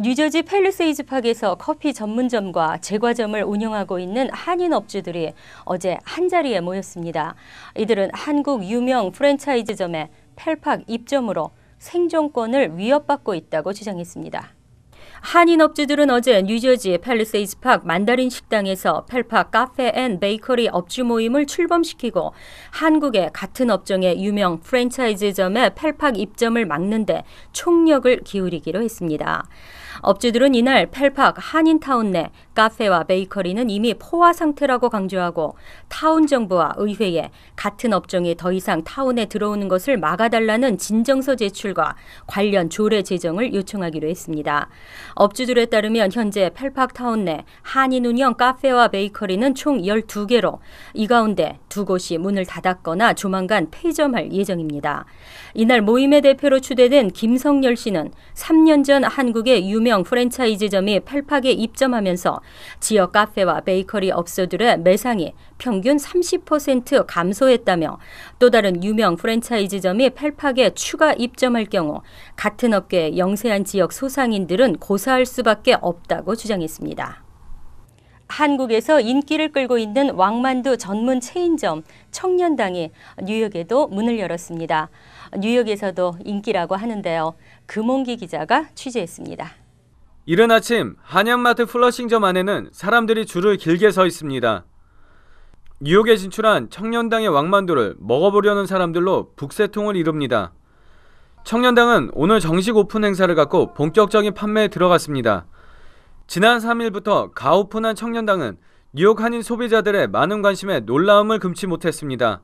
뉴저지 펠리세이즈파크에서 커피 전문점과 제과점을 운영하고 있는 한인 업주들이 어제 한자리에 모였습니다. 이들은 한국 유명 프랜차이즈점의 펠팍 입점으로 생존권을 위협받고 있다고 주장했습니다. 한인 업주들은 어제 뉴저지 팰리세이즈 팍 만다린 식당에서 펠파 카페 앤 베이커리 업주 모임을 출범시키고 한국의 같은 업종의 유명 프랜차이즈점의 펠팍 입점을 막는데 총력을 기울이기로 했습니다. 업주들은 이날 펠팍 한인타운 내 카페와 베이커리는 이미 포화 상태라고 강조하고 타운 정부와 의회에 같은 업종이 더 이상 타운에 들어오는 것을 막아달라는 진정서 제출과 관련 조례 제정을 요청하기로 했습니다. 업주들에 따르면 현재 펠팍타운 내 한인 운영 카페와 베이커리는 총 12개로 이 가운데 두 곳이 문을 닫았거나 조만간 폐점할 예정입니다. 이날 모임의 대표로 추대된 김성열 씨는 3년 전 한국의 유명 프랜차이즈점이 펠팍에 입점하면서 지역 카페와 베이커리 업소들의 매상이 평균 30% 감소했다며 또 다른 유명 프랜차이즈점이 펠팍에 추가 입점할 경우 같은 업계의 영세한 지역 소상인들은 고 조사할 수밖에 없다고 주장했습니다. 한국에서 인기를 끌고 있는 왕만두 전문 체인점 청년당이 뉴욕에도 문을 열었습니다. 뉴욕에서도 인기라고 하는데요. 금홍기 기자가 취재했습니다. 이른 아침 한양마트 플러싱점 안에는 사람들이 줄을 길게 서 있습니다. 뉴욕에 진출한 청년당의 왕만두를 먹어보려는 사람들로 북새통을 이룹니다. 청년당은 오늘 정식 오픈 행사를 갖고 본격적인 판매에 들어갔습니다. 지난 3일부터 가오픈한 청년당은 뉴욕 한인 소비자들의 많은 관심에 놀라움을 금치 못했습니다.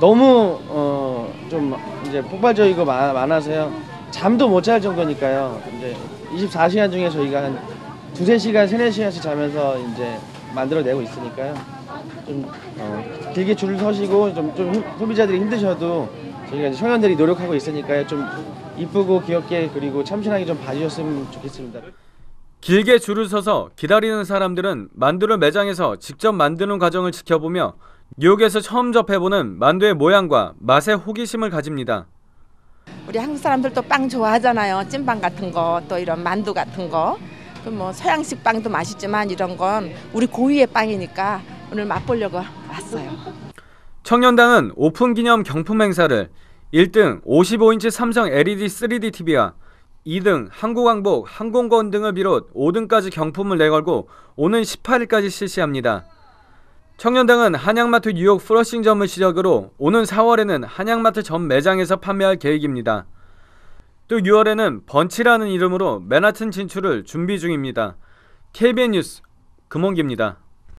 너무 어, 좀 이제 폭발적이고 많아서요. 잠도 못 잘 정도니까요. 이제 24시간 중에 저희가 한 두세 시간, 세네 시간씩 자면서 이제 만들어내고 있으니까요. 좀 어, 길게 줄 서시고 좀, 좀 소비자들이 힘드셔도 그러니까 이제 청년들이 노력하고 있으니까요. 좀 이쁘고 귀엽게 그리고 참신하게 좀 봐주셨으면 좋겠습니다. 길게 줄을 서서 기다리는 사람들은 만두를 매장에서 직접 만드는 과정을 지켜보며 뉴욕에서 처음 접해보는 만두의 모양과 맛에 호기심을 가집니다. 우리 한국 사람들도 빵 좋아하잖아요. 찐빵 같은 거, 또 이런 만두 같은 거. 그 뭐 서양식 빵도 맛있지만 이런 건 우리 고유의 빵이니까 오늘 맛보려고 왔어요. 청년당은 오픈 기념 경품 행사를 1등 55인치 삼성 LED 3D TV와 2등 한국왕복, 항공권 등을 비롯 5등까지 경품을 내걸고 오는 18일까지 실시합니다. 청년당은 한양마트 뉴욕 플러싱점을 시작으로 오는 4월에는 한양마트 전 매장에서 판매할 계획입니다. 또 6월에는 번치라는 이름으로 맨하튼 진출을 준비 중입니다. KBN 뉴스 금원기입니다.